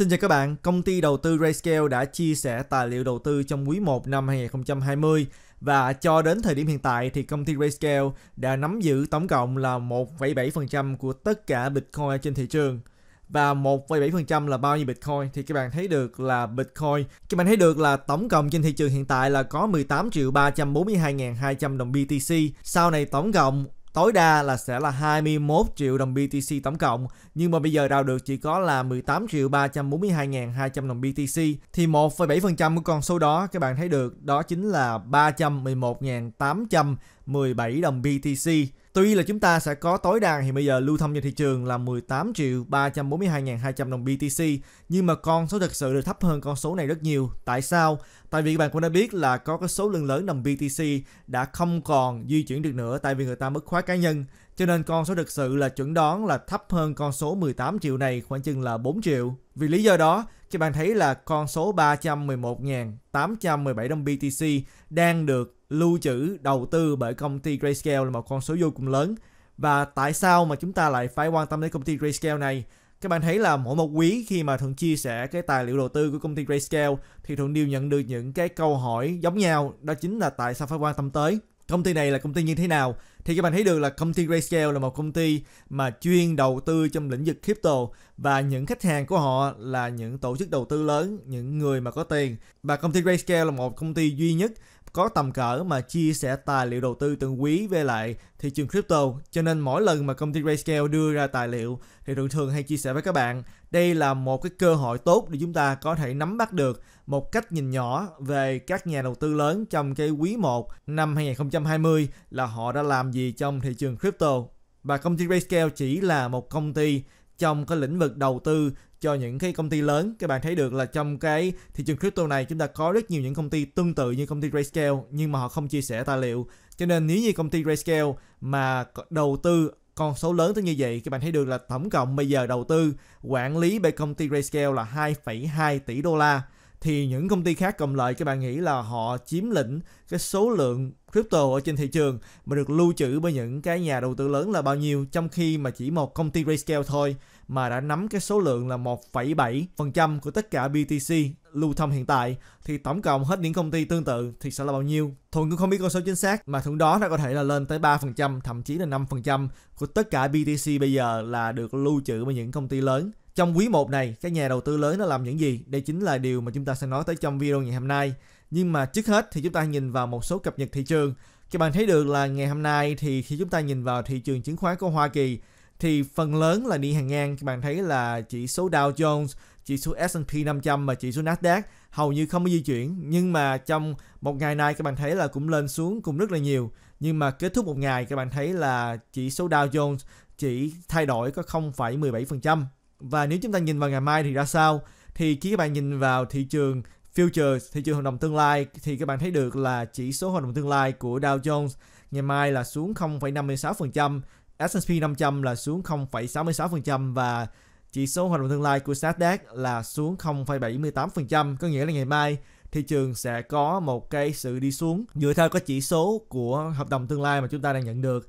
Xin chào các bạn, công ty đầu tư Grayscale đã chia sẻ tài liệu đầu tư trong quý 1 năm 2020 và cho đến thời điểm hiện tại thì công ty Grayscale đã nắm giữ tổng cộng là 1,7% của tất cả Bitcoin trên thị trường và 1,7% là bao nhiêu Bitcoin thì các bạn thấy được là Bitcoin các bạn thấy được là tổng cộng trên thị trường hiện tại là có 18 triệu 342.200 đồng BTC sau này tổng cộng tối đa là sẽ là 21 triệu đồng BTC tổng cộng nhưng mà bây giờ đào được chỉ có là 18 triệu 342 ngàn 200 đồng BTC thì 1,7% của con số đó các bạn thấy được đó chính là 311 ngàn 817 đồng BTC Tuy là chúng ta sẽ có tối đa thì bây giờ lưu thông trên thị trường là 18 triệu 342.200 đồng BTC nhưng mà con số thực sự là thấp hơn con số này rất nhiều. Tại sao? Tại vì các bạn cũng đã biết là có cái số lượng lớn đồng BTC đã không còn di chuyển được nữa tại vì người ta mất khóa cá nhân cho nên con số thực sự là chuẩn đoán là thấp hơn con số 18 triệu này khoảng chừng là 4 triệu. Vì lý do đó, các bạn thấy là con số 311.817 đồng BTC đang được lưu trữ đầu tư bởi công ty Grayscale là một con số vô cùng lớn và tại sao mà chúng ta lại phải quan tâm đến công ty Grayscale này các bạn thấy là mỗi một quý khi mà thường chia sẻ cái tài liệu đầu tư của công ty Grayscale thì thường đều nhận được những cái câu hỏi giống nhau đó chính là tại sao phải quan tâm tới công ty này là công ty như thế nào thì các bạn thấy được là công ty Grayscale là một công ty mà chuyên đầu tư trong lĩnh vực crypto và những khách hàng của họ là những tổ chức đầu tư lớn, những người mà có tiền và công ty Grayscale là một công ty duy nhất có tầm cỡ mà chia sẻ tài liệu đầu tư từng quý về lại thị trường crypto cho nên mỗi lần mà công ty Grayscale đưa ra tài liệu thì thường thường hay chia sẻ với các bạn đây là một cái cơ hội tốt để chúng ta có thể nắm bắt được một cách nhìn nhỏ về các nhà đầu tư lớn trong cái quý 1 năm 2020 là họ đã làm gì trong thị trường crypto và công ty Grayscale chỉ là một công ty trong cái lĩnh vực đầu tư cho những cái công ty lớn các bạn thấy được là trong cái thị trường crypto này chúng ta có rất nhiều những công ty tương tự như công ty Grayscale nhưng mà họ không chia sẻ tài liệu cho nên nếu như công ty Grayscale mà đầu tư con số lớn tới như vậy các bạn thấy được là tổng cộng bây giờ đầu tư quản lý bởi công ty Grayscale là 2,2 tỷ đô la thì những công ty khác cộng lợi các bạn nghĩ là họ chiếm lĩnh cái số lượng crypto ở trên thị trường mà được lưu trữ bởi những cái nhà đầu tư lớn là bao nhiêu trong khi mà chỉ một công ty Grayscale thôi mà đã nắm cái số lượng là 1,7% của tất cả BTC lưu thông hiện tại thì tổng cộng hết những công ty tương tự thì sẽ là bao nhiêu? Thuận cũng không biết con số chính xác mà thuận đó nó có thể là lên tới 3% thậm chí là 5% của tất cả BTC bây giờ là được lưu trữ bởi những công ty lớn. Trong quý 1 này, các nhà đầu tư lớn nó làm những gì? Đây chính là điều mà chúng ta sẽ nói tới trong video ngày hôm nay. Nhưng mà trước hết thì chúng ta nhìn vào một số cập nhật thị trường. Các bạn thấy được là ngày hôm nay thì khi chúng ta nhìn vào thị trường chứng khoán của Hoa Kỳ thì phần lớn là đi hàng ngang các bạn thấy là chỉ số Dow Jones, chỉ số S&P 500 và chỉ số Nasdaq hầu như không có di chuyển nhưng mà trong một ngày nay các bạn thấy là cũng lên xuống cũng rất là nhiều nhưng mà kết thúc một ngày các bạn thấy là chỉ số Dow Jones chỉ thay đổi có 0,17% và nếu chúng ta nhìn vào ngày mai thì ra sao thì khi các bạn nhìn vào thị trường futures thị trường hợp đồng tương lai thì các bạn thấy được là chỉ số hợp đồng tương lai của Dow Jones ngày mai là xuống 0,56%, S&P 500 là xuống 0,66% và chỉ số hoạt động tương lai của Nasdaq là xuống 0,78%, có nghĩa là ngày mai thị trường sẽ có một cái sự đi xuống dựa theo các chỉ số của hợp đồng tương lai mà chúng ta đang nhận được.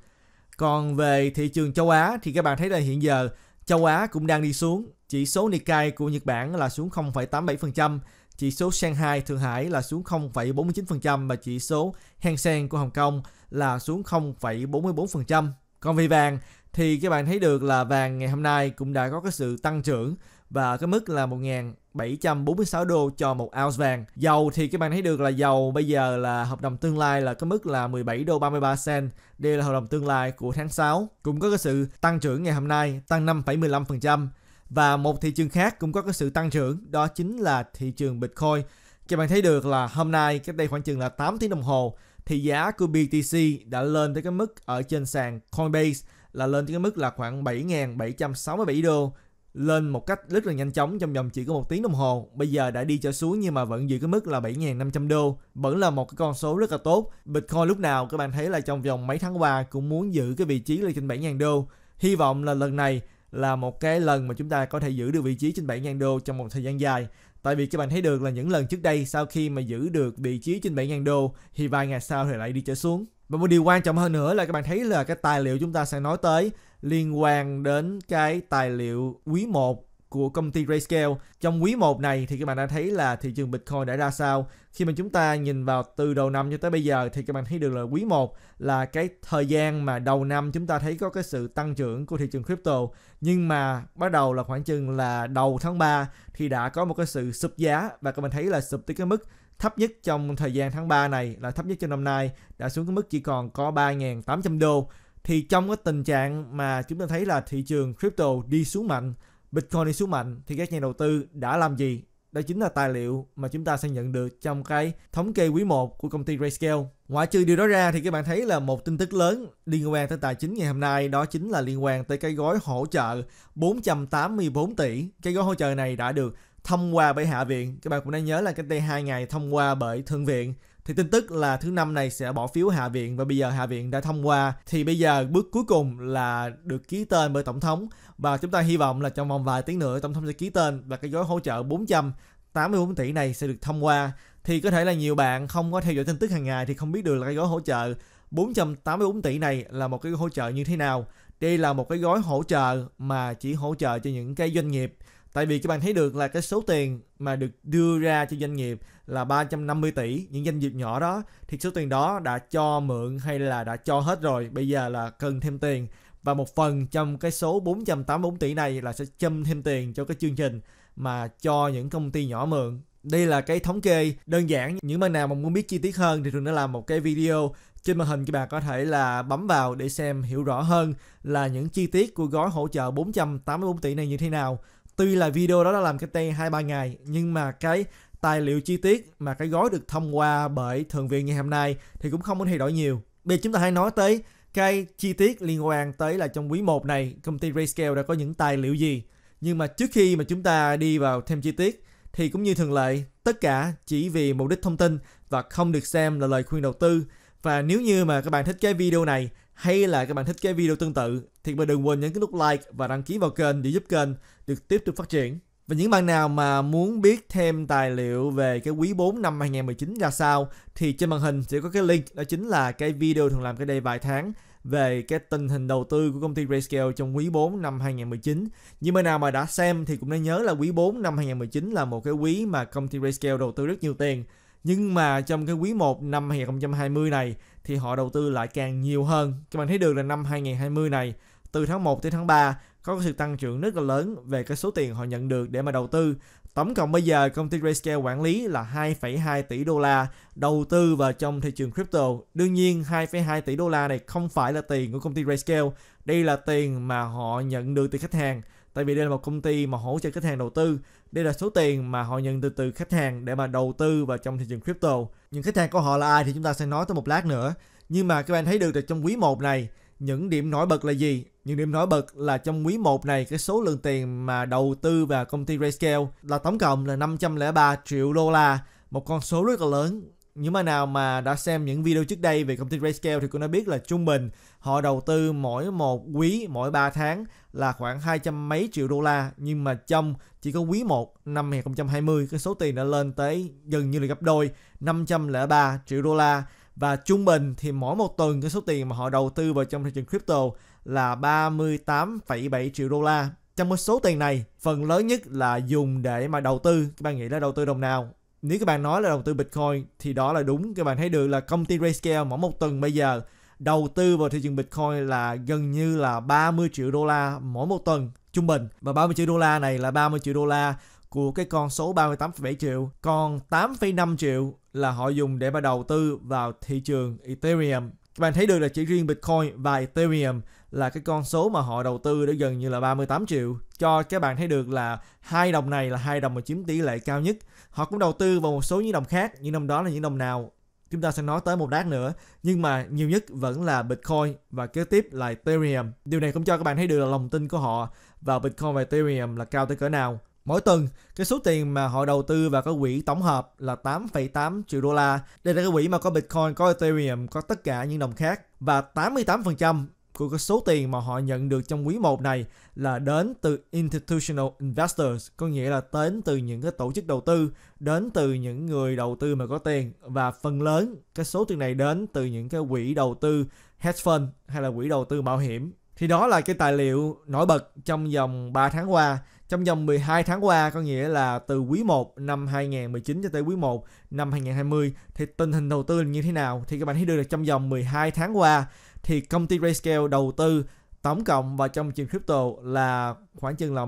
Còn về thị trường châu Á thì các bạn thấy là hiện giờ châu Á cũng đang đi xuống. Chỉ số Nikkei của Nhật Bản là xuống 0,87%, chỉ số Shanghai Thượng Hải là xuống 0,49% và chỉ số Hang Seng của Hồng Kông là xuống 0,44%. Còn về vàng thì các bạn thấy được là vàng ngày hôm nay cũng đã có cái sự tăng trưởng và cái mức là 1.746 đô cho một ounce vàng. Dầu thì các bạn thấy được là dầu bây giờ là hợp đồng tương lai là cái mức là 17 đô 33 cent. Đây là hợp đồng tương lai của tháng 6. Cũng có cái sự tăng trưởng ngày hôm nay, tăng 5,15%. Và một thị trường khác cũng có cái sự tăng trưởng, đó chính là thị trường Bitcoin. Các bạn thấy được là hôm nay cách đây khoảng chừng là 8 tiếng đồng hồ thì giá của BTC đã lên tới cái mức ở trên sàn Coinbase là lên tới cái mức là khoảng 7.767 đô lên một cách rất là nhanh chóng trong vòng chỉ có một tiếng đồng hồ. Bây giờ đã đi trở xuống nhưng mà vẫn giữ cái mức là 7.500 đô, vẫn là một cái con số rất là tốt. Bitcoin lúc nào các bạn thấy là trong vòng mấy tháng qua cũng muốn giữ cái vị trí là trên 7.000 đô. Hy vọng là lần này là một cái lần mà chúng ta có thể giữ được vị trí trên 7.000 đô trong một thời gian dài. Tại vì cho bạn thấy được là những lần trước đây sau khi mà giữ được vị trí trên 7.000 đô thì vài ngày sau thì lại đi trở xuống. Và một điều quan trọng hơn nữa là các bạn thấy là cái tài liệu chúng ta sẽ nói tới liên quan đến cái tài liệu quý 1 của công ty Grayscale. Trong quý 1 này thì các bạn đã thấy là thị trường Bitcoin đã ra sao. Khi mà chúng ta nhìn vào từ đầu năm cho tới bây giờ thì các bạn thấy được là quý 1 là cái thời gian mà đầu năm chúng ta thấy có cái sự tăng trưởng của thị trường crypto. Nhưng mà bắt đầu là khoảng chừng là đầu tháng 3 thì đã có một cái sự sụp giá và các bạn thấy là sụp tới cái mức thấp nhất trong thời gian tháng 3 này là thấp nhất trong năm nay đã xuống cái mức chỉ còn có 3.800 đô thì trong cái tình trạng mà chúng ta thấy là thị trường crypto đi xuống mạnh Bitcoin đi xuống mạnh thì các nhà đầu tư đã làm gì? Đó chính là tài liệu mà chúng ta sẽ nhận được trong cái thống kê quý 1 của công ty Grayscale. Ngoại trừ điều đó ra thì các bạn thấy là một tin tức lớn liên quan tới tài chính ngày hôm nay đó chính là liên quan tới cái gói hỗ trợ 484 tỷ. Cái gói hỗ trợ này đã được thông qua bởi Hạ viện. Các bạn cũng đã nhớ là cách đây 2 ngày thông qua bởi Thượng viện thì tin tức là thứ năm này sẽ bỏ phiếu hạ viện và bây giờ hạ viện đã thông qua thì bây giờ bước cuối cùng là được ký tên bởi tổng thống và chúng ta hy vọng là trong vòng vài tiếng nữa tổng thống sẽ ký tên và cái gói hỗ trợ 484 tỷ này sẽ được thông qua thì có thể là nhiều bạn không có theo dõi tin tức hàng ngày thì không biết được là cái gói hỗ trợ 484 tỷ này là một cái hỗ trợ như thế nào đây là một cái gói hỗ trợ mà chỉ hỗ trợ cho những cái doanh nghiệp Tại vì các bạn thấy được là cái số tiền mà được đưa ra cho doanh nghiệp là 350 tỷ, những doanh nghiệp nhỏ đó thì số tiền đó đã cho mượn hay là đã cho hết rồi, bây giờ là cần thêm tiền và một phần trong cái số 484 tỷ này là sẽ châm thêm tiền cho cái chương trình mà cho những công ty nhỏ mượn. Đây là cái thống kê đơn giản, những bạn nào mà muốn biết chi tiết hơn thì Trường đã làm một cái video trên màn hình các bạn có thể là bấm vào để xem hiểu rõ hơn là những chi tiết của gói hỗ trợ 484 tỷ này như thế nào tuy là video đó đã làm cái tay hai ba ngày nhưng mà cái tài liệu chi tiết mà cái gói được thông qua bởi thượng viện ngày hôm nay thì cũng không có thay đổi nhiều. Bây giờ chúng ta hãy nói tới cái chi tiết liên quan tới là trong quý 1 này công ty RayScale đã có những tài liệu gì. Nhưng mà trước khi mà chúng ta đi vào thêm chi tiết thì cũng như thường lệ, tất cả chỉ vì mục đích thông tin và không được xem là lời khuyên đầu tư. Và nếu như mà các bạn thích cái video này hay là các bạn thích cái video tương tự thì bạn đừng quên nhấn cái nút like và đăng ký vào kênh để giúp kênh được tiếp tục phát triển. Và những bạn nào mà muốn biết thêm tài liệu về cái quý 4 năm 2019 ra sao thì trên màn hình sẽ có cái link đó chính là cái video thường làm cái đây vài tháng về cái tình hình đầu tư của công ty Grayscale trong quý 4 năm 2019. Những bạn nào mà đã xem thì cũng nên nhớ là quý 4 năm 2019 là một cái quý mà công ty Grayscale đầu tư rất nhiều tiền. Nhưng mà trong cái quý 1 năm 2020 này thì họ đầu tư lại càng nhiều hơn. Các bạn thấy được là năm 2020 này, từ tháng 1 tới tháng 3 có sự tăng trưởng rất là lớn về cái số tiền họ nhận được để mà đầu tư. Tổng cộng bây giờ công ty Grayscale quản lý là 2,2 tỷ đô la đầu tư vào trong thị trường crypto. Đương nhiên 2,2 tỷ đô la này không phải là tiền của công ty Grayscale, đây là tiền mà họ nhận được từ khách hàng tại vì đây là một công ty mà hỗ trợ khách hàng đầu tư đây là số tiền mà họ nhận từ từ khách hàng để mà đầu tư vào trong thị trường crypto những khách hàng của họ là ai thì chúng ta sẽ nói tới một lát nữa nhưng mà các bạn thấy được là trong quý 1 này những điểm nổi bật là gì những điểm nổi bật là trong quý 1 này cái số lượng tiền mà đầu tư vào công ty Grayscale là tổng cộng là 503 triệu đô la một con số rất là lớn những mà nào mà đã xem những video trước đây về công ty Grayscale thì cũng đã biết là trung bình họ đầu tư mỗi một quý, mỗi 3 tháng là khoảng hai trăm mấy triệu đô la nhưng mà trong chỉ có quý 1 năm 2020 cái số tiền đã lên tới gần như là gấp đôi 503 triệu đô la và trung bình thì mỗi một tuần cái số tiền mà họ đầu tư vào trong thị trường crypto là 38,7 triệu đô la. Trong cái số tiền này, phần lớn nhất là dùng để mà đầu tư. Các bạn nghĩ là đầu tư đồng nào? nếu các bạn nói là đầu tư Bitcoin thì đó là đúng các bạn thấy được là công ty Grayscale mỗi một tuần bây giờ đầu tư vào thị trường Bitcoin là gần như là 30 triệu đô la mỗi một tuần trung bình và 30 triệu đô la này là 30 triệu đô la của cái con số 38,7 triệu còn 8,5 triệu là họ dùng để mà đầu tư vào thị trường Ethereum các bạn thấy được là chỉ riêng Bitcoin và Ethereum là cái con số mà họ đầu tư đã gần như là 38 triệu cho các bạn thấy được là hai đồng này là hai đồng mà chiếm tỷ lệ cao nhất họ cũng đầu tư vào một số những đồng khác những đồng đó là những đồng nào chúng ta sẽ nói tới một lát nữa nhưng mà nhiều nhất vẫn là Bitcoin và kế tiếp là Ethereum điều này cũng cho các bạn thấy được là lòng tin của họ vào Bitcoin và Ethereum là cao tới cỡ nào Mỗi tuần, cái số tiền mà họ đầu tư vào cái quỹ tổng hợp là 8,8 triệu đô la. Đây là cái quỹ mà có Bitcoin, có Ethereum, có tất cả những đồng khác. Và 88% của số tiền mà họ nhận được trong quý 1 này là đến từ institutional investors, có nghĩa là đến từ những cái tổ chức đầu tư, đến từ những người đầu tư mà có tiền và phần lớn cái số tiền này đến từ những cái quỹ đầu tư hedge fund hay là quỹ đầu tư bảo hiểm. Thì đó là cái tài liệu nổi bật trong vòng 3 tháng qua trong vòng 12 tháng qua có nghĩa là từ quý 1 năm 2019 cho tới quý 1 năm 2020 thì tình hình đầu tư là như thế nào thì các bạn thấy được là trong vòng 12 tháng qua thì công ty Grayscale đầu tư tổng cộng vào trong trường crypto là khoảng chừng là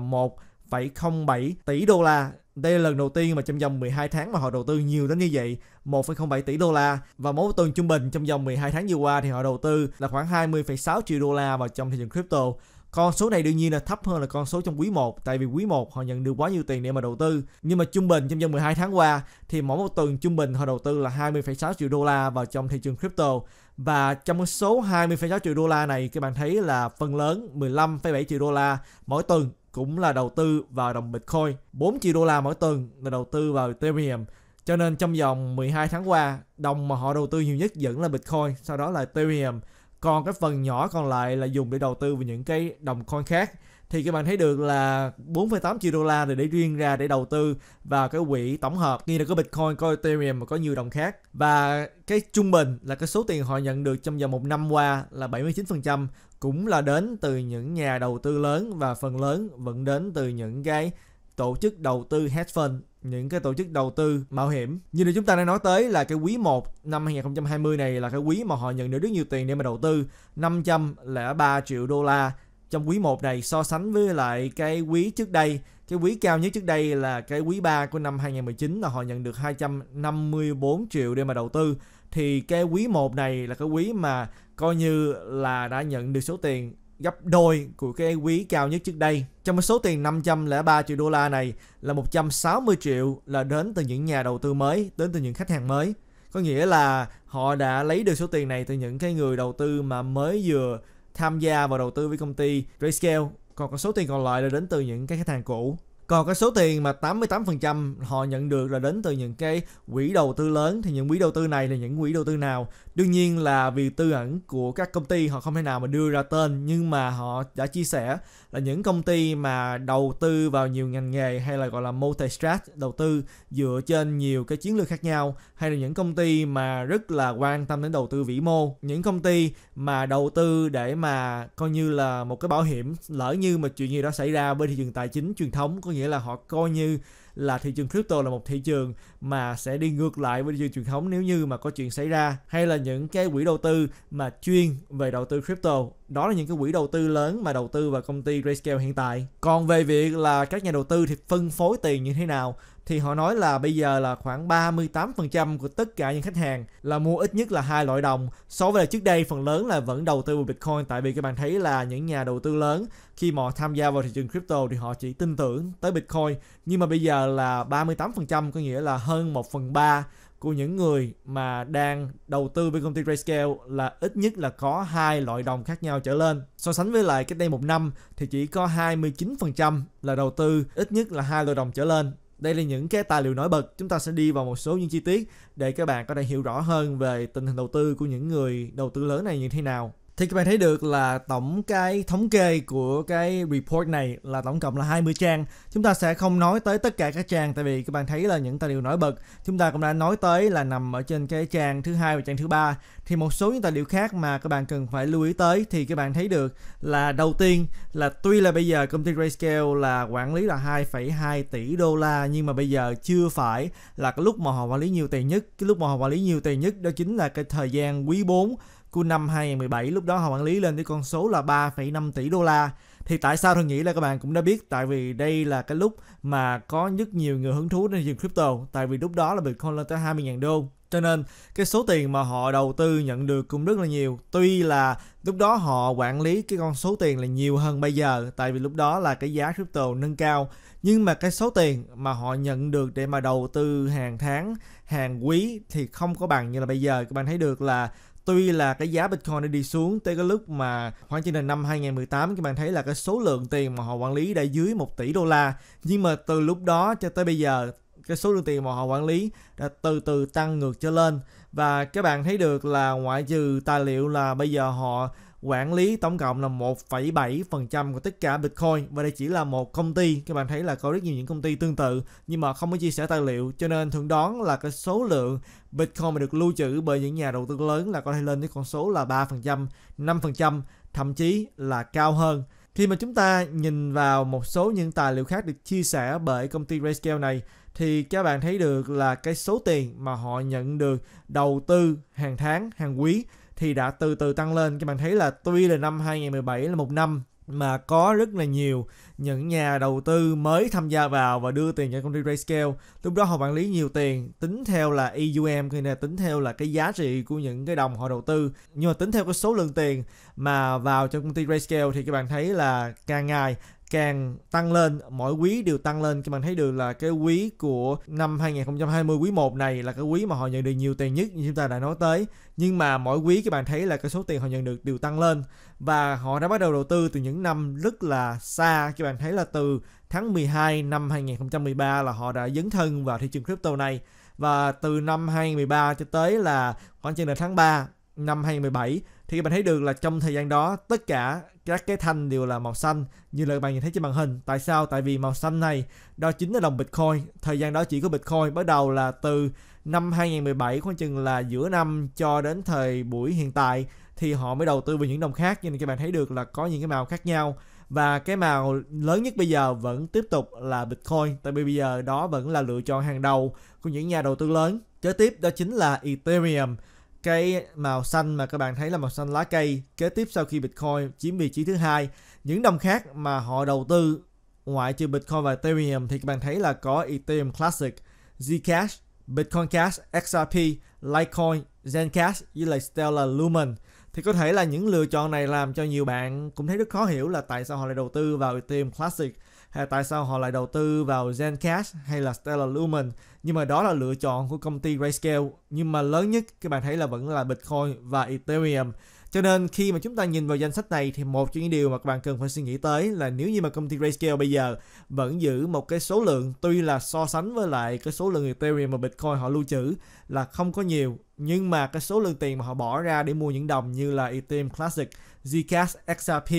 1,07 tỷ đô la đây là lần đầu tiên mà trong vòng 12 tháng mà họ đầu tư nhiều đến như vậy 1,07 tỷ đô la và mỗi tuần trung bình trong vòng 12 tháng vừa qua thì họ đầu tư là khoảng 20,6 triệu đô la vào trong thị trường crypto con số này đương nhiên là thấp hơn là con số trong quý 1 tại vì quý 1 họ nhận được quá nhiều tiền để mà đầu tư. Nhưng mà trung bình trong vòng 12 tháng qua thì mỗi một tuần trung bình họ đầu tư là 20,6 triệu đô la vào trong thị trường crypto. Và trong số 20,6 triệu đô la này các bạn thấy là phần lớn 15,7 triệu đô la mỗi tuần cũng là đầu tư vào đồng Bitcoin, 4 triệu đô la mỗi tuần là đầu tư vào Ethereum. Cho nên trong vòng 12 tháng qua, đồng mà họ đầu tư nhiều nhất vẫn là Bitcoin, sau đó là Ethereum còn cái phần nhỏ còn lại là dùng để đầu tư vào những cái đồng coin khác thì các bạn thấy được là 4,8 triệu đô la để, để riêng ra để đầu tư vào cái quỹ tổng hợp như là có Bitcoin, có Ethereum và có nhiều đồng khác và cái trung bình là cái số tiền họ nhận được trong vòng một năm qua là 79% cũng là đến từ những nhà đầu tư lớn và phần lớn vẫn đến từ những cái tổ chức đầu tư hedge fund những cái tổ chức đầu tư mạo hiểm như là chúng ta đang nói tới là cái quý 1 năm 2020 này là cái quý mà họ nhận được rất nhiều tiền để mà đầu tư 503 triệu đô la trong quý 1 này so sánh với lại cái quý trước đây cái quý cao nhất trước đây là cái quý 3 của năm 2019 là họ nhận được 254 triệu để mà đầu tư thì cái quý 1 này là cái quý mà coi như là đã nhận được số tiền gấp đôi của cái quý cao nhất trước đây. Trong số tiền 503 triệu đô la này là 160 triệu là đến từ những nhà đầu tư mới, đến từ những khách hàng mới. Có nghĩa là họ đã lấy được số tiền này từ những cái người đầu tư mà mới vừa tham gia vào đầu tư với công ty Grayscale. Còn số tiền còn lại là đến từ những cái khách hàng cũ. Còn cái số tiền mà 88% họ nhận được là đến từ những cái quỹ đầu tư lớn thì những quỹ đầu tư này là những quỹ đầu tư nào? Đương nhiên là vì tư ẩn của các công ty họ không thể nào mà đưa ra tên nhưng mà họ đã chia sẻ là những công ty mà đầu tư vào nhiều ngành nghề hay là gọi là multi strat đầu tư dựa trên nhiều cái chiến lược khác nhau hay là những công ty mà rất là quan tâm đến đầu tư vĩ mô những công ty mà đầu tư để mà coi như là một cái bảo hiểm lỡ như mà chuyện gì đó xảy ra bên thị trường tài chính truyền thống có nghĩa là họ coi như là thị trường crypto là một thị trường mà sẽ đi ngược lại với thị trường truyền thống nếu như mà có chuyện xảy ra hay là những cái quỹ đầu tư mà chuyên về đầu tư crypto đó là những cái quỹ đầu tư lớn mà đầu tư vào công ty Grayscale hiện tại còn về việc là các nhà đầu tư thì phân phối tiền như thế nào thì họ nói là bây giờ là khoảng 38% của tất cả những khách hàng là mua ít nhất là hai loại đồng so với là trước đây phần lớn là vẫn đầu tư vào Bitcoin tại vì các bạn thấy là những nhà đầu tư lớn khi mà họ tham gia vào thị trường crypto thì họ chỉ tin tưởng tới Bitcoin nhưng mà bây giờ là 38% có nghĩa là hơn 1 phần 3 của những người mà đang đầu tư với công ty Grayscale là ít nhất là có hai loại đồng khác nhau trở lên. So sánh với lại cách đây một năm thì chỉ có 29% là đầu tư ít nhất là hai loại đồng trở lên đây là những cái tài liệu nổi bật, chúng ta sẽ đi vào một số những chi tiết để các bạn có thể hiểu rõ hơn về tình hình đầu tư của những người đầu tư lớn này như thế nào thì các bạn thấy được là tổng cái thống kê của cái report này là tổng cộng là 20 trang. Chúng ta sẽ không nói tới tất cả các trang tại vì các bạn thấy là những tài liệu nổi bật chúng ta cũng đã nói tới là nằm ở trên cái trang thứ hai và trang thứ ba. Thì một số những tài liệu khác mà các bạn cần phải lưu ý tới thì các bạn thấy được là đầu tiên là tuy là bây giờ công ty Grayscale là quản lý là 2,2 tỷ đô la nhưng mà bây giờ chưa phải là cái lúc mà họ quản lý nhiều tiền nhất. Cái lúc mà họ quản lý nhiều tiền nhất đó chính là cái thời gian quý 4 của năm 2017 lúc đó họ quản lý lên cái con số là 3,5 tỷ đô la thì tại sao thường nghĩ là các bạn cũng đã biết tại vì đây là cái lúc mà có rất nhiều người hứng thú đến dòng crypto tại vì lúc đó là Bitcoin lên tới 20.000 đô cho nên cái số tiền mà họ đầu tư nhận được cũng rất là nhiều tuy là lúc đó họ quản lý cái con số tiền là nhiều hơn bây giờ tại vì lúc đó là cái giá crypto nâng cao nhưng mà cái số tiền mà họ nhận được để mà đầu tư hàng tháng hàng quý thì không có bằng như là bây giờ các bạn thấy được là tuy là cái giá Bitcoin đã đi xuống tới cái lúc mà khoảng trên nền năm 2018 các bạn thấy là cái số lượng tiền mà họ quản lý đã dưới 1 tỷ đô la nhưng mà từ lúc đó cho tới bây giờ cái số lượng tiền mà họ quản lý đã từ từ tăng ngược trở lên và các bạn thấy được là ngoại trừ tài liệu là bây giờ họ quản lý tổng cộng là 1,7% của tất cả Bitcoin và đây chỉ là một công ty các bạn thấy là có rất nhiều những công ty tương tự nhưng mà không có chia sẻ tài liệu cho nên thường đoán là cái số lượng Bitcoin mà được lưu trữ bởi những nhà đầu tư lớn là có thể lên đến con số là 3%, 5%, thậm chí là cao hơn. Khi mà chúng ta nhìn vào một số những tài liệu khác được chia sẻ bởi công ty Grayscale này thì các bạn thấy được là cái số tiền mà họ nhận được đầu tư hàng tháng, hàng quý thì đã từ từ tăng lên các bạn thấy là tuy là năm 2017 là một năm mà có rất là nhiều những nhà đầu tư mới tham gia vào và đưa tiền cho công ty RayScale. lúc đó họ quản lý nhiều tiền tính theo là EUM thì là tính theo là cái giá trị của những cái đồng họ đầu tư nhưng mà tính theo cái số lượng tiền mà vào cho công ty RayScale thì các bạn thấy là càng ngày càng tăng lên mỗi quý đều tăng lên Các bạn thấy được là cái quý của năm 2020 quý 1 này là cái quý mà họ nhận được nhiều tiền nhất như chúng ta đã nói tới nhưng mà mỗi quý các bạn thấy là cái số tiền họ nhận được đều tăng lên và họ đã bắt đầu đầu tư từ những năm rất là xa các bạn thấy là từ tháng 12 năm 2013 là họ đã dấn thân vào thị trường crypto này và từ năm 2013 cho tới là khoảng chừng là tháng 3 năm 2017 thì các bạn thấy được là trong thời gian đó tất cả các cái thanh đều là màu xanh như là các bạn nhìn thấy trên màn hình tại sao tại vì màu xanh này đó chính là đồng bitcoin thời gian đó chỉ có bitcoin bắt đầu là từ năm 2017 khoảng chừng là giữa năm cho đến thời buổi hiện tại thì họ mới đầu tư vào những đồng khác nhưng các bạn thấy được là có những cái màu khác nhau và cái màu lớn nhất bây giờ vẫn tiếp tục là Bitcoin tại vì bây giờ đó vẫn là lựa chọn hàng đầu của những nhà đầu tư lớn. Kế tiếp đó chính là Ethereum cái màu xanh mà các bạn thấy là màu xanh lá cây kế tiếp sau khi Bitcoin chiếm vị trí thứ hai những đồng khác mà họ đầu tư ngoại trừ Bitcoin và Ethereum thì các bạn thấy là có Ethereum Classic, Zcash, Bitcoin Cash, XRP, Litecoin, Zencash với lại Stellar Lumen thì có thể là những lựa chọn này làm cho nhiều bạn cũng thấy rất khó hiểu là tại sao họ lại đầu tư vào Ethereum Classic hay tại sao họ lại đầu tư vào Zencash hay là Stellar Lumen nhưng mà đó là lựa chọn của công ty Grayscale nhưng mà lớn nhất các bạn thấy là vẫn là Bitcoin và Ethereum cho nên khi mà chúng ta nhìn vào danh sách này thì một trong những điều mà các bạn cần phải suy nghĩ tới là nếu như mà công ty Grayscale bây giờ vẫn giữ một cái số lượng tuy là so sánh với lại cái số lượng Ethereum và Bitcoin họ lưu trữ là không có nhiều nhưng mà cái số lượng tiền mà họ bỏ ra để mua những đồng như là Ethereum Classic, Zcash, XRP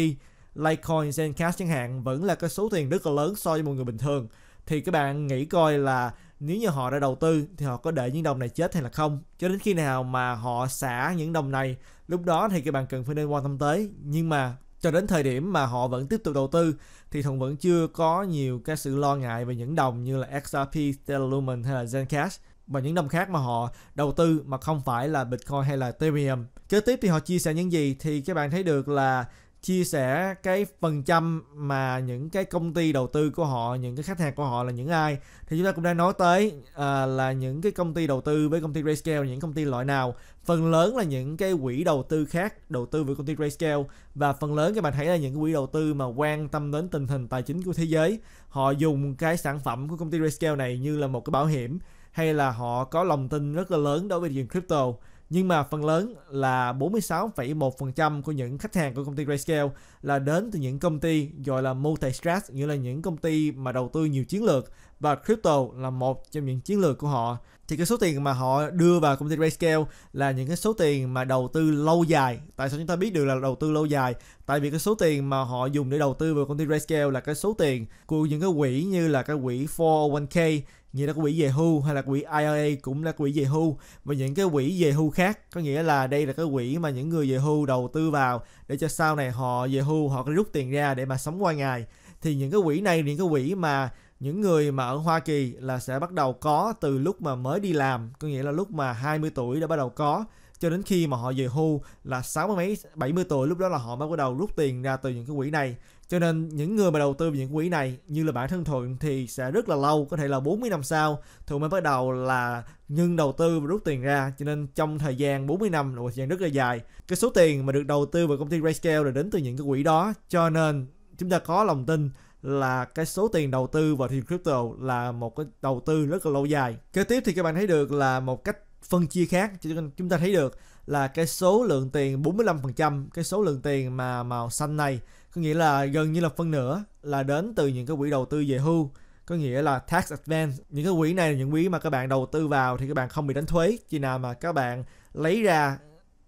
Litecoin, Zencast chẳng hạn vẫn là cái số tiền rất là lớn so với một người bình thường thì các bạn nghĩ coi là nếu như họ đã đầu tư thì họ có để những đồng này chết hay là không cho đến khi nào mà họ xả những đồng này lúc đó thì các bạn cần phải nên quan tâm tới nhưng mà cho đến thời điểm mà họ vẫn tiếp tục đầu tư thì thuận vẫn chưa có nhiều cái sự lo ngại về những đồng như là XRP, Stellar Lumen hay là Zencash và những đồng khác mà họ đầu tư mà không phải là Bitcoin hay là Ethereum. Kế tiếp thì họ chia sẻ những gì thì các bạn thấy được là chia sẻ cái phần trăm mà những cái công ty đầu tư của họ những cái khách hàng của họ là những ai thì chúng ta cũng đã nói tới uh, là những cái công ty đầu tư với công ty Grayscale những công ty loại nào phần lớn là những cái quỹ đầu tư khác đầu tư với công ty Grayscale và phần lớn các bạn thấy là những quỹ đầu tư mà quan tâm đến tình hình tài chính của thế giới họ dùng cái sản phẩm của công ty Grayscale này như là một cái bảo hiểm hay là họ có lòng tin rất là lớn đối với thị crypto nhưng mà phần lớn là 46,1% của những khách hàng của công ty Grayscale là đến từ những công ty gọi là multi-strat, nghĩa là những công ty mà đầu tư nhiều chiến lược và crypto là một trong những chiến lược của họ thì cái số tiền mà họ đưa vào công ty RayScale là những cái số tiền mà đầu tư lâu dài tại sao chúng ta biết được là đầu tư lâu dài tại vì cái số tiền mà họ dùng để đầu tư vào công ty RayScale là cái số tiền của những cái quỹ như là cái quỹ 401k như là quỹ về hưu hay là quỹ IRA cũng là quỹ về hưu và những cái quỹ về hưu khác có nghĩa là đây là cái quỹ mà những người về hưu đầu tư vào để cho sau này họ về hưu họ rút tiền ra để mà sống qua ngày thì những cái quỹ này những cái quỹ mà những người mà ở Hoa Kỳ là sẽ bắt đầu có từ lúc mà mới đi làm, có nghĩa là lúc mà 20 tuổi đã bắt đầu có cho đến khi mà họ về hưu là 60 mấy 70 tuổi lúc đó là họ mới bắt đầu rút tiền ra từ những cái quỹ này. Cho nên những người mà đầu tư vào những quỹ này như là bản thân Thuận thì sẽ rất là lâu, có thể là 40 năm sau Thuận mới bắt đầu là ngưng đầu tư và rút tiền ra. Cho nên trong thời gian 40 năm là một thời gian rất là dài. Cái số tiền mà được đầu tư vào công ty Grayscale là đến từ những cái quỹ đó. Cho nên chúng ta có lòng tin là cái số tiền đầu tư vào thị crypto là một cái đầu tư rất là lâu dài. Kế tiếp thì các bạn thấy được là một cách phân chia khác chúng ta thấy được là cái số lượng tiền 45% cái số lượng tiền mà màu xanh này có nghĩa là gần như là phân nửa là đến từ những cái quỹ đầu tư về hưu có nghĩa là tax advance những cái quỹ này là những quỹ mà các bạn đầu tư vào thì các bạn không bị đánh thuế Chỉ nào mà các bạn lấy ra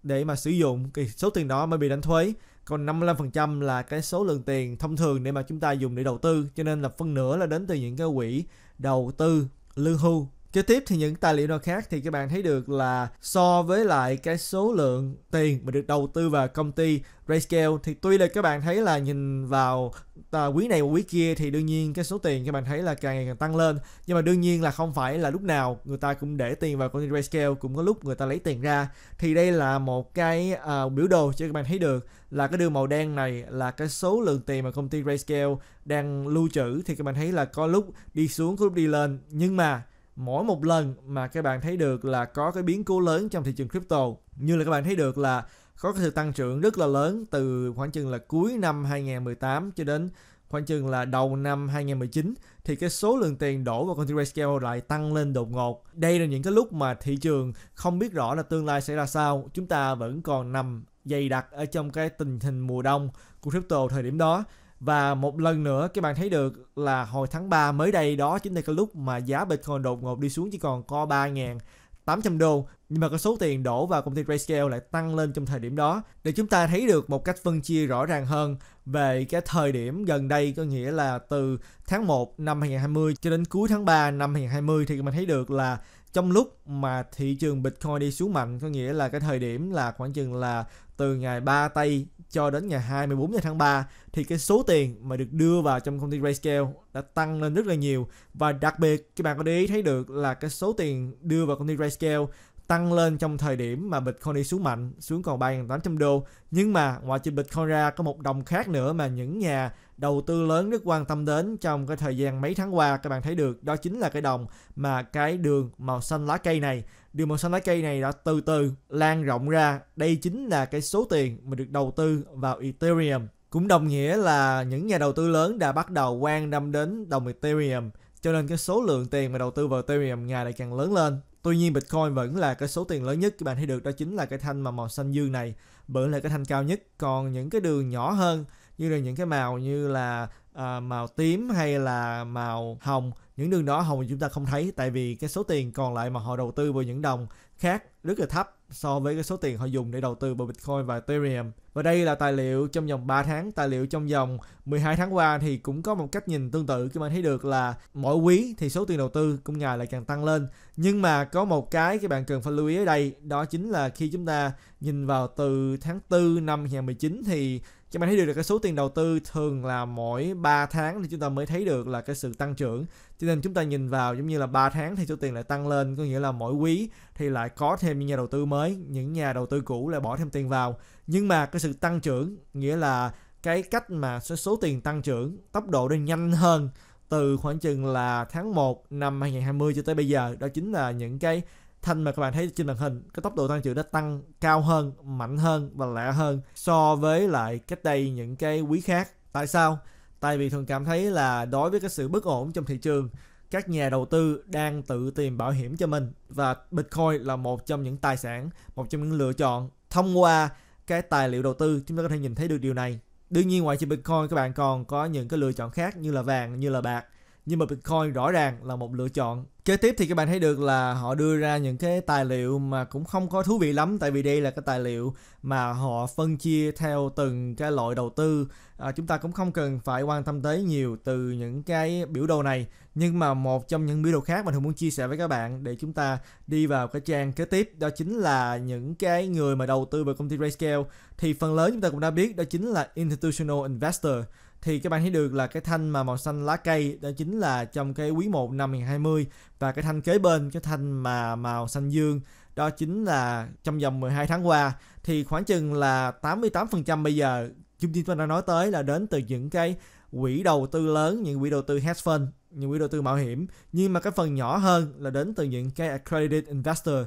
để mà sử dụng cái số tiền đó mới bị đánh thuế còn 55% là cái số lượng tiền thông thường để mà chúng ta dùng để đầu tư cho nên là phân nửa là đến từ những cái quỹ đầu tư lương hưu Kế tiếp thì những tài liệu nào khác thì các bạn thấy được là so với lại cái số lượng tiền mà được đầu tư vào công ty Rayscale thì tuy là các bạn thấy là nhìn vào à, quý này và quý kia thì đương nhiên cái số tiền các bạn thấy là càng ngày càng tăng lên nhưng mà đương nhiên là không phải là lúc nào người ta cũng để tiền vào công ty Rayscale cũng có lúc người ta lấy tiền ra thì đây là một cái à, biểu đồ cho các bạn thấy được là cái đường màu đen này là cái số lượng tiền mà công ty Rayscale đang lưu trữ thì các bạn thấy là có lúc đi xuống có lúc đi lên nhưng mà mỗi một lần mà các bạn thấy được là có cái biến cố lớn trong thị trường crypto như là các bạn thấy được là có cái sự tăng trưởng rất là lớn từ khoảng chừng là cuối năm 2018 cho đến khoảng chừng là đầu năm 2019 thì cái số lượng tiền đổ vào con Grayscale lại tăng lên đột ngột. Đây là những cái lúc mà thị trường không biết rõ là tương lai sẽ ra sao, chúng ta vẫn còn nằm dày đặc ở trong cái tình hình mùa đông của crypto thời điểm đó và một lần nữa các bạn thấy được là hồi tháng 3 mới đây đó chính là cái lúc mà giá Bitcoin đột ngột đi xuống chỉ còn có 3.800 đô nhưng mà cái số tiền đổ vào công ty Grayscale lại tăng lên trong thời điểm đó để chúng ta thấy được một cách phân chia rõ ràng hơn về cái thời điểm gần đây có nghĩa là từ tháng 1 năm 2020 cho đến cuối tháng 3 năm 2020 thì các bạn thấy được là trong lúc mà thị trường Bitcoin đi xuống mạnh có nghĩa là cái thời điểm là khoảng chừng là từ ngày 3 tây cho đến ngày 24 tháng 3 thì cái số tiền mà được đưa vào trong công ty RayScale đã tăng lên rất là nhiều và đặc biệt các bạn có để ý thấy được là cái số tiền đưa vào công ty RayScale tăng lên trong thời điểm mà Bitcoin đi xuống mạnh xuống còn 3.800 đô nhưng mà ngoài trừ Bitcoin ra có một đồng khác nữa mà những nhà đầu tư lớn rất quan tâm đến trong cái thời gian mấy tháng qua các bạn thấy được đó chính là cái đồng mà cái đường màu xanh lá cây này đường màu xanh lá cây này đã từ từ lan rộng ra đây chính là cái số tiền mà được đầu tư vào Ethereum cũng đồng nghĩa là những nhà đầu tư lớn đã bắt đầu quan tâm đến đồng Ethereum cho nên cái số lượng tiền mà đầu tư vào Ethereum ngày lại càng lớn lên Tuy nhiên Bitcoin vẫn là cái số tiền lớn nhất các bạn thấy được đó chính là cái thanh mà màu xanh dương này bởi là cái thanh cao nhất còn những cái đường nhỏ hơn như là những cái màu như là à, màu tím hay là màu hồng những đường đỏ hồng chúng ta không thấy tại vì cái số tiền còn lại mà họ đầu tư vào những đồng khác rất là thấp so với cái số tiền họ dùng để đầu tư vào Bitcoin và Ethereum. Và đây là tài liệu trong vòng 3 tháng, tài liệu trong vòng 12 tháng qua thì cũng có một cách nhìn tương tự các bạn thấy được là mỗi quý thì số tiền đầu tư cũng ngày lại càng tăng lên. Nhưng mà có một cái các bạn cần phải lưu ý ở đây đó chính là khi chúng ta nhìn vào từ tháng 4 năm 2019 thì chúng ta thấy được là cái số tiền đầu tư thường là mỗi 3 tháng thì chúng ta mới thấy được là cái sự tăng trưởng cho nên chúng ta nhìn vào giống như là 3 tháng thì số tiền lại tăng lên có nghĩa là mỗi quý thì lại có thêm những nhà đầu tư mới những nhà đầu tư cũ lại bỏ thêm tiền vào nhưng mà cái sự tăng trưởng nghĩa là cái cách mà số, số tiền tăng trưởng tốc độ nó nhanh hơn từ khoảng chừng là tháng 1 năm 2020 cho tới bây giờ đó chính là những cái thanh mà các bạn thấy trên màn hình cái tốc độ tăng trưởng đã tăng cao hơn mạnh hơn và lạ hơn so với lại cách đây những cái quý khác tại sao tại vì thường cảm thấy là đối với cái sự bất ổn trong thị trường các nhà đầu tư đang tự tìm bảo hiểm cho mình và bitcoin là một trong những tài sản một trong những lựa chọn thông qua cái tài liệu đầu tư chúng ta có thể nhìn thấy được điều này đương nhiên ngoài trừ bitcoin các bạn còn có những cái lựa chọn khác như là vàng như là bạc nhưng mà Bitcoin rõ ràng là một lựa chọn kế tiếp thì các bạn thấy được là họ đưa ra những cái tài liệu mà cũng không có thú vị lắm tại vì đây là cái tài liệu mà họ phân chia theo từng cái loại đầu tư à, chúng ta cũng không cần phải quan tâm tới nhiều từ những cái biểu đồ này nhưng mà một trong những biểu đồ khác mà thường muốn chia sẻ với các bạn để chúng ta đi vào cái trang kế tiếp đó chính là những cái người mà đầu tư vào công ty Grayscale thì phần lớn chúng ta cũng đã biết đó chính là institutional investor thì các bạn thấy được là cái thanh mà màu xanh lá cây đó chính là trong cái quý 1 năm 2020 và cái thanh kế bên cái thanh mà màu xanh dương đó chính là trong vòng 12 tháng qua thì khoảng chừng là 88% bây giờ chúng ta đã nói tới là đến từ những cái quỹ đầu tư lớn, những quỹ đầu tư hedge fund, những quỹ đầu tư mạo hiểm nhưng mà cái phần nhỏ hơn là đến từ những cái accredited investor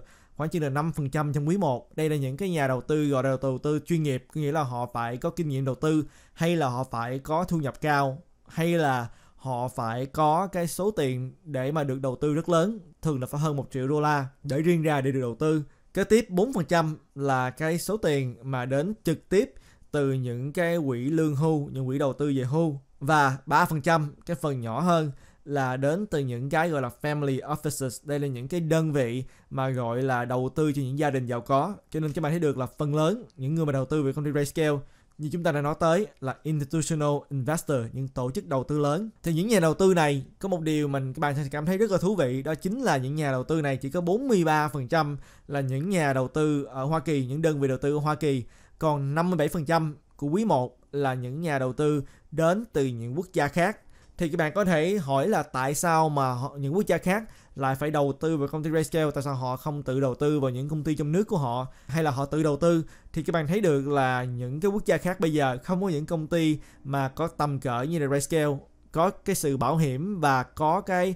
khoảng chừng là 5% trong quý 1. Đây là những cái nhà đầu tư gọi là đầu tư chuyên nghiệp, có nghĩa là họ phải có kinh nghiệm đầu tư hay là họ phải có thu nhập cao hay là họ phải có cái số tiền để mà được đầu tư rất lớn, thường là phải hơn 1 triệu đô la để riêng ra để được đầu tư. Kế tiếp 4% là cái số tiền mà đến trực tiếp từ những cái quỹ lương hưu, những quỹ đầu tư về hưu và 3% cái phần nhỏ hơn là đến từ những cái gọi là family offices đây là những cái đơn vị mà gọi là đầu tư cho những gia đình giàu có cho nên các bạn thấy được là phần lớn những người mà đầu tư về công ty Grayscale như chúng ta đã nói tới là institutional investor những tổ chức đầu tư lớn thì những nhà đầu tư này có một điều mình các bạn sẽ cảm thấy rất là thú vị đó chính là những nhà đầu tư này chỉ có 43% là những nhà đầu tư ở Hoa Kỳ những đơn vị đầu tư ở Hoa Kỳ còn 57% của quý 1 là những nhà đầu tư đến từ những quốc gia khác thì các bạn có thể hỏi là tại sao mà những quốc gia khác lại phải đầu tư vào công ty Grayscale tại sao họ không tự đầu tư vào những công ty trong nước của họ hay là họ tự đầu tư thì các bạn thấy được là những cái quốc gia khác bây giờ không có những công ty mà có tầm cỡ như là Grayscale có cái sự bảo hiểm và có cái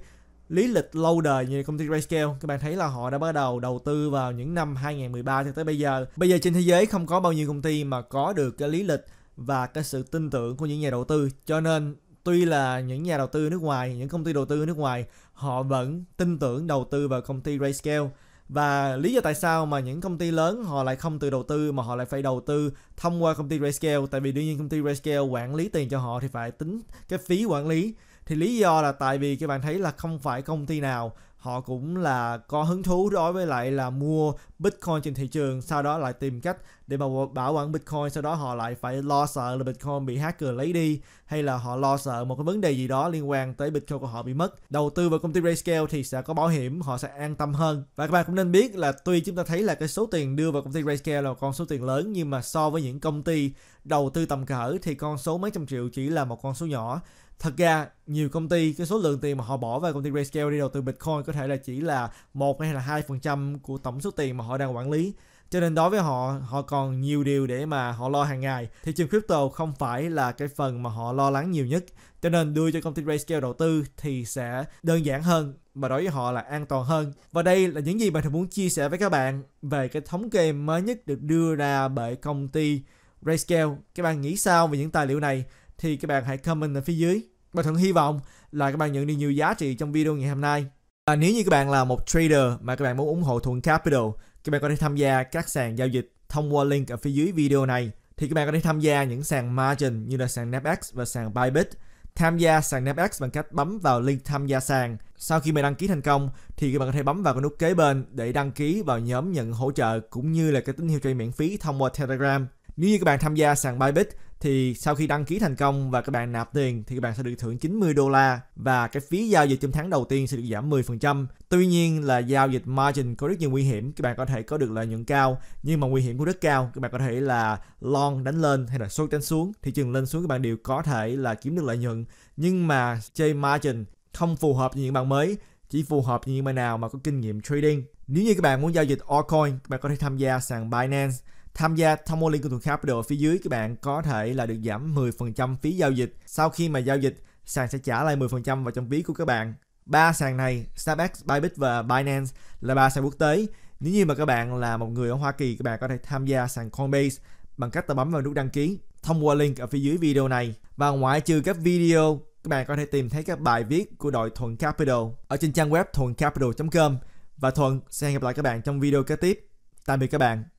lý lịch lâu đời như công ty Grayscale các bạn thấy là họ đã bắt đầu đầu tư vào những năm 2013 cho tới bây giờ bây giờ trên thế giới không có bao nhiêu công ty mà có được cái lý lịch và cái sự tin tưởng của những nhà đầu tư cho nên tuy là những nhà đầu tư nước ngoài những công ty đầu tư nước ngoài họ vẫn tin tưởng đầu tư vào công ty RayScale và lý do tại sao mà những công ty lớn họ lại không tự đầu tư mà họ lại phải đầu tư thông qua công ty RayScale, tại vì đương nhiên công ty RayScale quản lý tiền cho họ thì phải tính cái phí quản lý thì lý do là tại vì các bạn thấy là không phải công ty nào họ cũng là có hứng thú đối với lại là mua Bitcoin trên thị trường sau đó lại tìm cách để mà bảo quản Bitcoin sau đó họ lại phải lo sợ là Bitcoin bị hacker lấy đi hay là họ lo sợ một cái vấn đề gì đó liên quan tới Bitcoin của họ bị mất đầu tư vào công ty RayScale thì sẽ có bảo hiểm họ sẽ an tâm hơn và các bạn cũng nên biết là tuy chúng ta thấy là cái số tiền đưa vào công ty RayScale là con số tiền lớn nhưng mà so với những công ty đầu tư tầm cỡ thì con số mấy trăm triệu chỉ là một con số nhỏ thật ra nhiều công ty cái số lượng tiền mà họ bỏ vào công ty RayScale đi đầu tư Bitcoin có thể là chỉ là một hay là hai phần trăm của tổng số tiền mà họ đang quản lý cho nên đối với họ họ còn nhiều điều để mà họ lo hàng ngày thị trường crypto không phải là cái phần mà họ lo lắng nhiều nhất cho nên đưa cho công ty RayScale đầu tư thì sẽ đơn giản hơn và đối với họ là an toàn hơn và đây là những gì mà tôi muốn chia sẻ với các bạn về cái thống kê mới nhất được đưa ra bởi công ty RayScale các bạn nghĩ sao về những tài liệu này thì các bạn hãy comment ở phía dưới. và thật hy vọng là các bạn nhận được nhiều giá trị trong video ngày hôm nay. Và nếu như các bạn là một trader mà các bạn muốn ủng hộ Thuận Capital, các bạn có thể tham gia các sàn giao dịch thông qua link ở phía dưới video này. Thì các bạn có thể tham gia những sàn margin như là sàn Napex và sàn Bybit. Tham gia sàn Napex bằng cách bấm vào link tham gia sàn. Sau khi mà đăng ký thành công thì các bạn có thể bấm vào cái nút kế bên để đăng ký vào nhóm nhận hỗ trợ cũng như là cái tín hiệu chơi miễn phí thông qua Telegram. Nếu như các bạn tham gia sàn Bybit thì sau khi đăng ký thành công và các bạn nạp tiền thì các bạn sẽ được thưởng 90 đô la và cái phí giao dịch trong tháng đầu tiên sẽ được giảm 10%. Tuy nhiên là giao dịch margin có rất nhiều nguy hiểm, các bạn có thể có được lợi nhuận cao nhưng mà nguy hiểm cũng rất cao. Các bạn có thể là long đánh lên hay là short đánh xuống, thị trường lên xuống các bạn đều có thể là kiếm được lợi nhuận nhưng mà chơi margin không phù hợp với những bạn mới chỉ phù hợp với những bạn nào mà có kinh nghiệm trading. Nếu như các bạn muốn giao dịch altcoin, các bạn có thể tham gia sàn Binance Tham gia thông qua link Tomo Lincoln Capital phía dưới các bạn có thể là được giảm 10% phí giao dịch. Sau khi mà giao dịch, sàn sẽ trả lại 10% vào trong ví của các bạn. Ba sàn này, stabex, Bybit và Binance là ba sàn quốc tế. Nếu như mà các bạn là một người ở Hoa Kỳ, các bạn có thể tham gia sàn Coinbase bằng cách ta bấm vào nút đăng ký thông qua link ở phía dưới video này. Và ngoại trừ các video, các bạn có thể tìm thấy các bài viết của đội Thuận Capital ở trên trang web thuầncapital.com và Thuận sẽ hẹn gặp lại các bạn trong video kế tiếp. Tạm biệt các bạn.